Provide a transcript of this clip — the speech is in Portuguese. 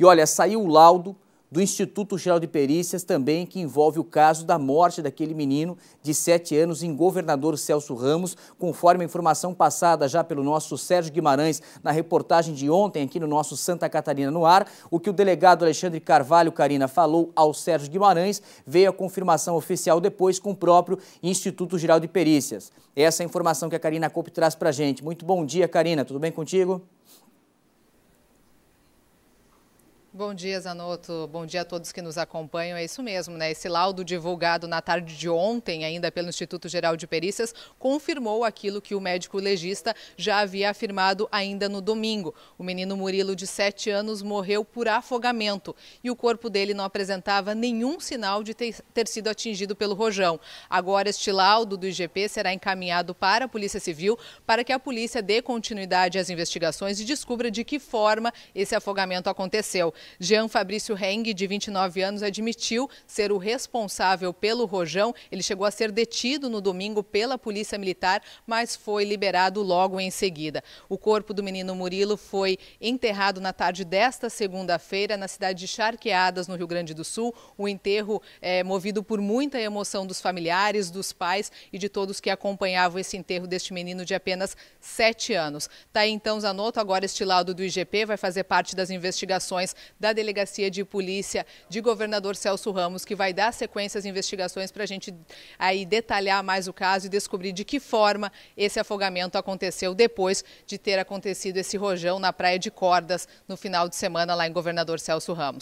E olha, saiu o laudo do Instituto Geral de Perícias também, que envolve o caso da morte daquele menino de 7 anos em governador Celso Ramos, conforme a informação passada já pelo nosso Sérgio Guimarães na reportagem de ontem aqui no nosso Santa Catarina no ar, o que o delegado Alexandre Carvalho Carina falou ao Sérgio Guimarães veio a confirmação oficial depois com o próprio Instituto Geral de Perícias. Essa é a informação que a Carina Coupe traz para gente. Muito bom dia, Carina. Tudo bem contigo? Bom dia, Zanotto. Bom dia a todos que nos acompanham. É isso mesmo, né? Esse laudo divulgado na tarde de ontem, ainda pelo Instituto Geral de Perícias, confirmou aquilo que o médico legista já havia afirmado ainda no domingo. O menino Murilo, de 7 anos, morreu por afogamento e o corpo dele não apresentava nenhum sinal de ter sido atingido pelo rojão. Agora, este laudo do IGP será encaminhado para a Polícia Civil para que a polícia dê continuidade às investigações e descubra de que forma esse afogamento aconteceu. Jean Fabrício Heng, de 29 anos, admitiu ser o responsável pelo rojão. Ele chegou a ser detido no domingo pela Polícia Militar, mas foi liberado logo em seguida. O corpo do menino Murilo foi enterrado na tarde desta segunda-feira na cidade de Charqueadas, no Rio Grande do Sul. O enterro é movido por muita emoção dos familiares, dos pais e de todos que acompanhavam esse enterro deste menino de apenas 7 anos. Tá aí então, Zanotto, agora este laudo do IGP vai fazer parte das investigações da Delegacia de Polícia de Governador Celso Ramos, que vai dar sequência às investigações para a gente aí detalhar mais o caso e descobrir de que forma esse afogamento aconteceu depois de ter acontecido esse rojão na Praia de Cordas no final de semana lá em Governador Celso Ramos.